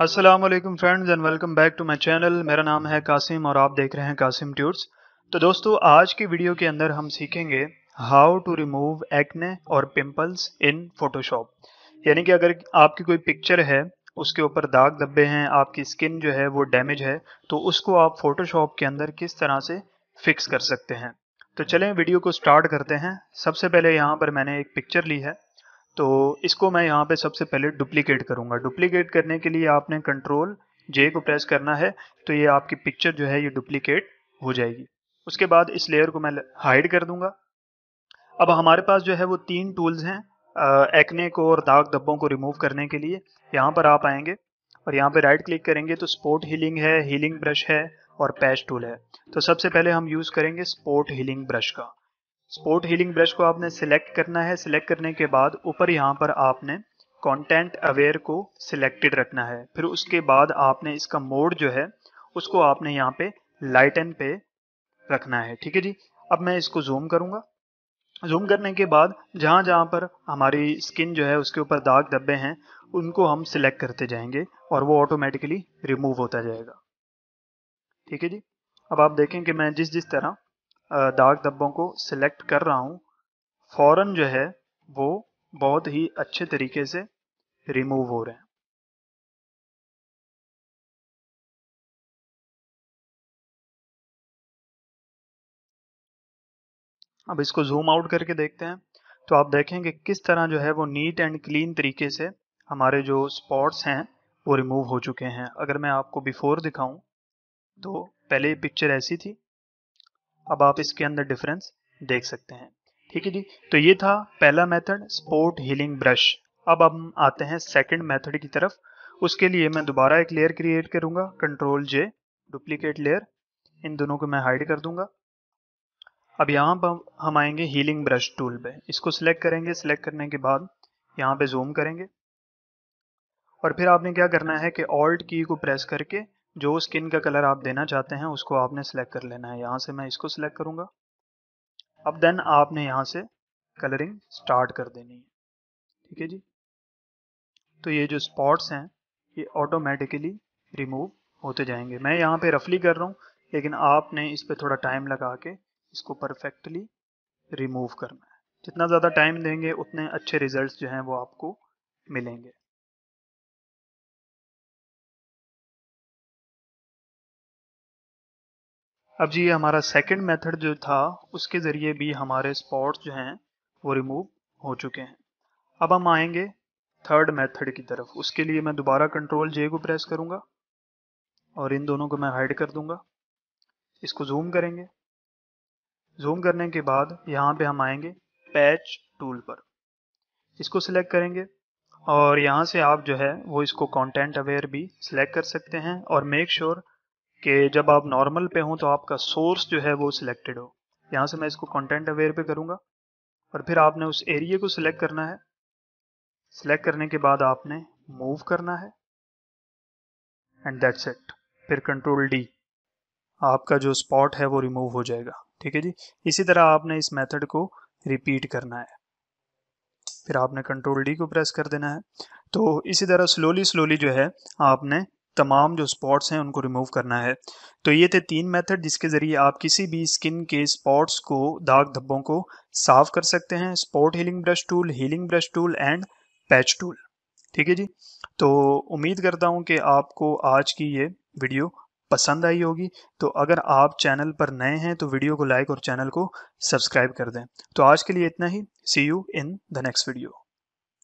Aslam friends and welcome back to my channel मेरा नाम है कासिम और आप देख रहे हैं कासिम ट्यूट्स तो दोस्तों आज की वीडियो के अंदर हम सीखेंगे हाउ टू रिमूव एक्ने और पिम्पल्स इन फोटोशॉप यानी कि अगर आपकी कोई पिक्चर है उसके ऊपर दाग धब्बे हैं आपकी स्किन जो है वो डैमेज है तो उसको आप फोटोशॉप के अंदर किस तरह से फिक्स कर सकते हैं तो चलें वीडियो को स्टार्ट करते हैं सबसे पहले यहाँ पर मैंने एक पिक्चर ली है तो इसको मैं यहाँ पे सबसे पहले डुप्लीकेट करूँगा डुप्लीकेट करने के लिए आपने कंट्रोल जे को प्रेस करना है तो ये आपकी पिक्चर जो है ये डुप्लीकेट हो जाएगी उसके बाद इस लेयर को मैं हाइड कर दूंगा अब हमारे पास जो है वो तीन टूल्स हैं एक्ने को और दाग धब्बों को रिमूव करने के लिए यहाँ पर आप आएंगे और यहाँ पे राइट क्लिक करेंगे तो स्पोर्ट हीलिंग है हीलिंग ब्रश है और पैच टूल है तो सबसे पहले हम यूज़ करेंगे स्पोर्ट हीलिंग ब्रश का स्पोर्ट हीलिंग ब्रश को आपने सिलेक्ट करना है सिलेक्ट करने के बाद ऊपर यहाँ पर आपने कंटेंट अवेयर को सिलेक्टेड रखना है फिर उसके बाद आपने इसका मोड जो है उसको आपने यहाँ पे लाइटन पे रखना है ठीक है जी अब मैं इसको जूम करूँगा जूम करने के बाद जहाँ जहाँ पर हमारी स्किन जो है उसके ऊपर दाग धब्बे हैं उनको हम सिलेक्ट करते जाएंगे और वो ऑटोमेटिकली रिमूव होता जाएगा ठीक है जी अब आप देखें कि मैं जिस जिस तरह दाग धब्बों को सिलेक्ट कर रहा हूँ फौरन जो है वो बहुत ही अच्छे तरीके से रिमूव हो रहे हैं अब इसको जूम आउट करके देखते हैं तो आप देखेंगे किस तरह जो है वो नीट एंड क्लीन तरीके से हमारे जो स्पॉट्स हैं वो रिमूव हो चुके हैं अगर मैं आपको बिफोर दिखाऊं तो पहले पिक्चर ऐसी थी अब आप इसके अंदर डिफरेंस देख सकते हैं ठीक है जी तो ये था पहला मेथड स्पोर्ट हीलिंग ब्रश अब हम आते हैं सेकंड मेथड की तरफ उसके लिए मैं दोबारा एक लेयर क्रिएट करूंगा कंट्रोल जे डुप्लीकेट लेयर इन दोनों को मैं हाइड कर दूंगा अब यहाँ पर हम आएंगे हीलिंग ब्रश टूल पे इसको सिलेक्ट करेंगे सिलेक्ट करने के बाद यहाँ पे जूम करेंगे और फिर आपने क्या करना है कि ऑल्ट की को प्रेस करके जो स्किन का कलर आप देना चाहते हैं उसको आपने सेलेक्ट कर लेना है यहाँ से मैं इसको सिलेक्ट करूँगा अब देन आपने यहाँ से कलरिंग स्टार्ट कर देनी है ठीक है जी तो ये जो स्पॉट्स हैं ये ऑटोमेटिकली रिमूव होते जाएंगे मैं यहाँ पे रफली कर रहा हूँ लेकिन आपने इस पर थोड़ा टाइम लगा के इसको परफेक्टली रिमूव करना है जितना ज़्यादा टाइम देंगे उतने अच्छे रिजल्ट्स जो हैं वो आपको मिलेंगे अब जी हमारा सेकंड मेथड जो था उसके ज़रिए भी हमारे स्पॉट्स जो हैं वो रिमूव हो चुके हैं अब हम आएंगे थर्ड मेथड की तरफ उसके लिए मैं दोबारा कंट्रोल जे को प्रेस करूँगा और इन दोनों को मैं हाइड कर दूंगा इसको जूम करेंगे जूम करने के बाद यहाँ पे हम आएंगे पैच टूल पर इसको सिलेक्ट करेंगे और यहाँ से आप जो है वो इसको कॉन्टेंट अवेयर भी सिलेक्ट कर सकते हैं और मेक श्योर sure कि जब आप नॉर्मल पे हों तो आपका सोर्स जो है वो सिलेक्टेड हो यहाँ से मैं इसको कंटेंट अवेयर पे करूँगा और फिर आपने उस एरिया को सिलेक्ट करना है सिलेक्ट करने के बाद आपने मूव करना है एंड दैट्स इट फिर कंट्रोल डी आपका जो स्पॉट है वो रिमूव हो जाएगा ठीक है जी इसी तरह आपने इस मेथड को रिपीट करना है फिर आपने कंट्रोल डी को प्रेस कर देना है तो इसी तरह स्लोली स्लोली जो है आपने तमाम जो स्पॉट्स हैं उनको रिमूव करना है तो ये थे तीन मेथड जिसके ज़रिए आप किसी भी स्किन के स्पॉट्स को दाग धब्बों को साफ कर सकते हैं spot healing brush tool healing brush tool and patch tool ठीक है जी तो उम्मीद करता हूँ कि आपको आज की ये वीडियो पसंद आई होगी तो अगर आप चैनल पर नए हैं तो वीडियो को लाइक और चैनल को सब्सक्राइब कर दें तो आज के लिए इतना ही see you in the next video